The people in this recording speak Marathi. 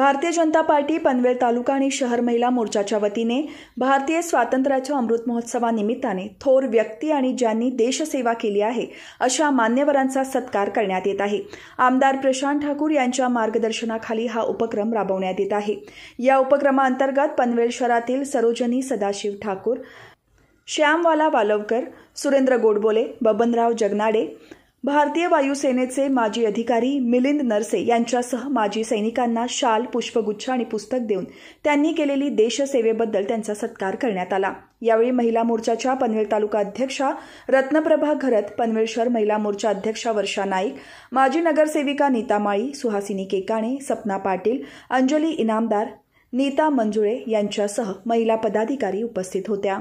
भारतीय जनता पार्टी पनवेल तालुका आणि शहर महिला मोर्चाच्या वतीने भारतीय स्वातंत्र्याच्या अमृत महोत्सवानिमित्ताने थोर व्यक्ती आणि ज्यांनी देशसेवा केली आहे अशा मान्यवरांचा सत्कार करण्यात येत आहे आमदार प्रशांत ठाकूर यांच्या मार्गदर्शनाखाली हा उपक्रम राबवण्यात येत आहे या उपक्रमाअंतर्गत पनवेल शहरातील सरोजनी सदाशिव ठाकूर श्यामवाला वालवकर सुरेंद्र गोडबोले बबनराव जगनाडे भारतीय वायुसेनेचे माजी अधिकारी मिलिंद नरसे यांच्यासह माजी सैनिकांना शाल पुष्पगुच्छ आणि पुस्तक देऊन त्यांनी केलेली देशसेवेबद्दल त्यांचा सत्कार करण्यात आला यावेळी महिला मोर्चाच्या पनवेल तालुका अध्यक्षा रत्नप्रभा घरत पनवेल महिला मोर्चा अध्यक्षा वर्षा नाईक माजी नगरसेविका नीता माळी सुहासिनी केकाणे सपना पाटील अंजली इनामदार नीता मंजुळे यांच्यासह महिला पदाधिकारी उपस्थित होत्या